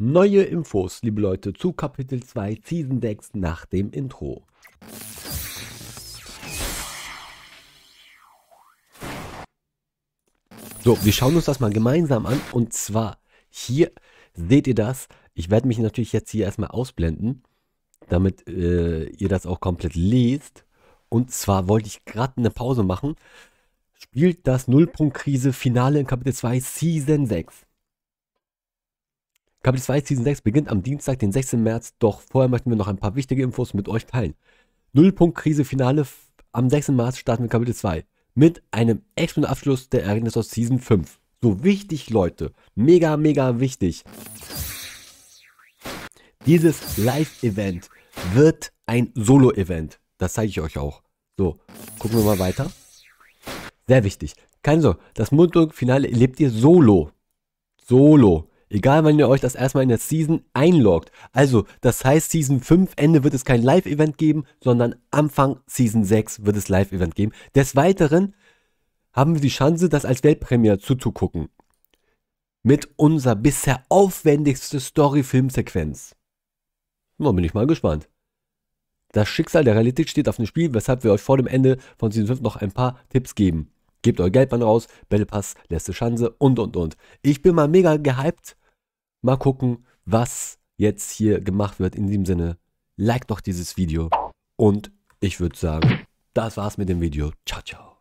Neue Infos, liebe Leute, zu Kapitel 2 Season Decks nach dem Intro. So, wir schauen uns das mal gemeinsam an und zwar hier seht ihr das. Ich werde mich natürlich jetzt hier erstmal ausblenden, damit äh, ihr das auch komplett lest. Und zwar wollte ich gerade eine Pause machen. Spielt das Nullpunkt-Krise Finale in Kapitel 2 Season 6. Kapitel 2 Season 6 beginnt am Dienstag, den 16. März, doch vorher möchten wir noch ein paar wichtige Infos mit euch teilen. Nullpunkt Krise Finale am 6. März starten wir Kapitel 2 mit einem exponenten Abschluss der Ereignisse aus Season 5. So wichtig, Leute. Mega, mega wichtig. Dieses Live-Event wird ein Solo-Event. Das zeige ich euch auch. So, gucken wir mal weiter. Sehr wichtig. Keine Sorge, das Mundburg-Finale erlebt ihr solo. Solo. Egal, wann ihr euch das erstmal in der Season einloggt. Also, das heißt, Season 5 Ende wird es kein Live-Event geben, sondern Anfang Season 6 wird es Live-Event geben. Des Weiteren haben wir die Chance, das als Weltpremiere zuzugucken. Mit unserer bisher aufwendigsten Story-Film-Sequenz. Na, bin ich mal gespannt. Das Schicksal der Realität steht auf dem Spiel, weshalb wir euch vor dem Ende von Season 5 noch ein paar Tipps geben. Gebt euer Geldband raus, Battle Pass, letzte Chance und und und. Ich bin mal mega gehypt mal gucken, was jetzt hier gemacht wird. In diesem Sinne, like doch dieses Video und ich würde sagen, das war's mit dem Video. Ciao, ciao.